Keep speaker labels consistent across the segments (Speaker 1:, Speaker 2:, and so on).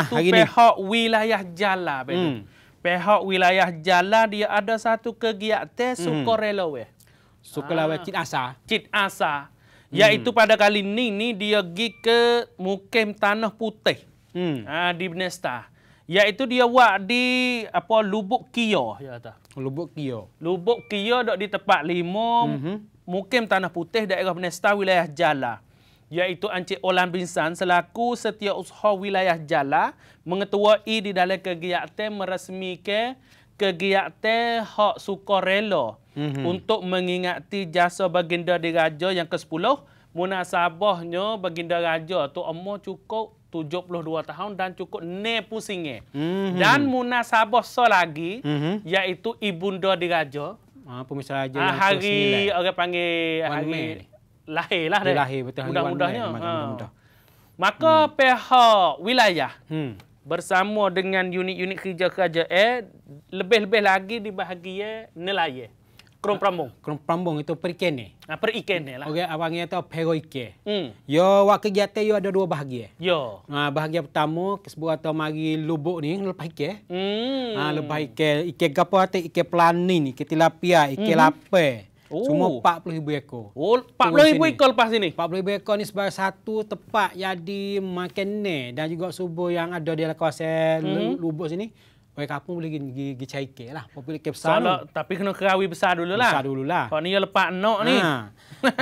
Speaker 1: Ah, Itu ah, pihak wilayah Jala. Hmm. Pihak wilayah Jala dia ada satu kegiatan hmm. sukarela weh. Sukarela weh ah. cit asa. Cit asa. Hmm. Iaitu hmm. pada kali ini ni dia pergi ke mukim tanah putih. Hmm. Ah, di Benesta. yaitu dia buat di apa lubuk kio. Ya, Lubuk kio. Lubuk kio dok di tempat lima. Mm -hmm. Mukim tanah putih daerah Benesta wilayah Jala iaitu Encik Olan Binsan selaku setiausaha wilayah Jala mengetuai di dalam kegiatan meresmikan kegiatan hak sukarela mm-hmm. untuk mengingati jasa baginda diraja yang ke-10 munasabahnya baginda raja tu umur cukup 72 tahun dan cukup ne pusing
Speaker 2: mm-hmm. dan
Speaker 1: munasabah so lagi mm-hmm. iaitu ibunda diraja
Speaker 2: ah pemisah raja ah, hari orang
Speaker 1: panggil hari lahir lah dia. Lahir betul mudah-mudahnya. Ha. Mudah. Maka hmm. pihak wilayah hmm. bersama dengan unit-unit kerja kerajaan eh, lebih-lebih lagi di bahagian nelayan.
Speaker 2: Krom ah, Prambung. Krom Prambung itu perikan ni.
Speaker 1: Ha, ah, perikan ni lah.
Speaker 2: Okey, abang kata pego ike. Hmm. Yo, waktu kegiatan yo ada dua bahagian. Yo. Ha, bahagian pertama, sebuah atau mari lubuk ni, lepas ike.
Speaker 1: Hmm. Ha, lepas
Speaker 2: ike. ikan gapa hati, ike pelanin, ikan tilapia, ike -hmm. lapai. Oh. Cuma 40 ribu ekor. Oh, 40 ribu ekor lepas sini? 40 ribu ekor ni sebagai satu tempat yang di Makene dan juga subuh yang ada di kawasan hmm. lubuk sini. Mereka pun boleh pergi cari ke lah. Popular ke besar so, Tapi kena kerawi besar dulu lah. Besar dulu lah. Kalau ni yang lepak nak ni. Ha.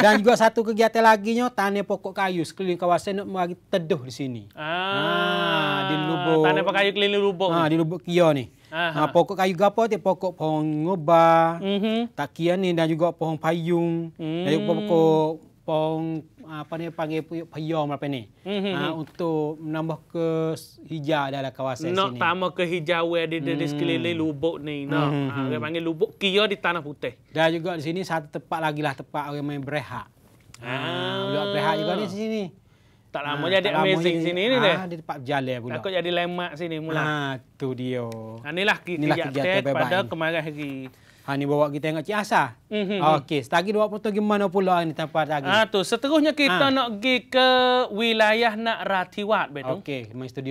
Speaker 2: Dan juga satu kegiatan lagi ni, tanah pokok kayu sekeliling kawasan nak mari teduh di sini. Ah,
Speaker 1: ha.
Speaker 2: di lubuk. Tanah pokok kayu
Speaker 1: keliling lubuk. Ha. di
Speaker 2: lubuk kia ni. Ha, ha. Ah, pokok kayu gapo tu pokok pohon ngobar, mm-hmm. takian ni dan juga pohon payung, mm-hmm. dan pokok pohon apa ni panggil puyuk payung lah apa ni. Mm-hmm. Ha, untuk menambah ke hijau dalam kawasan Nak sini. Nak tambah
Speaker 1: ke hijau eh, di, di, di hmm. sekeliling lubuk ni. No. Mm-hmm. Ah, ha, hmm. orang panggil lubuk
Speaker 2: kia di tanah putih. Dan juga di sini satu tempat lagi lah tempat orang main berehat. Ha, ah. Ha, berehat juga ni di sini. Tak lama ha, jadi amazing je, sini ni ha, dia. Ah, dia tepat berjalan pula. Takut jadi lemak sini mula. Ha, tu dia. Ha, inilah inilah kegiatan kegiat pada ini. kemarin hari. Ha, ni bawa kita tengok Cik Asah. Mhm, mm -hmm. Okey, setagi dua foto gimana pula ni tanpa tadi. Ha, tu.
Speaker 1: Seterusnya kita ha. nak pergi ke wilayah nak Ratiwat. Okey, main studio.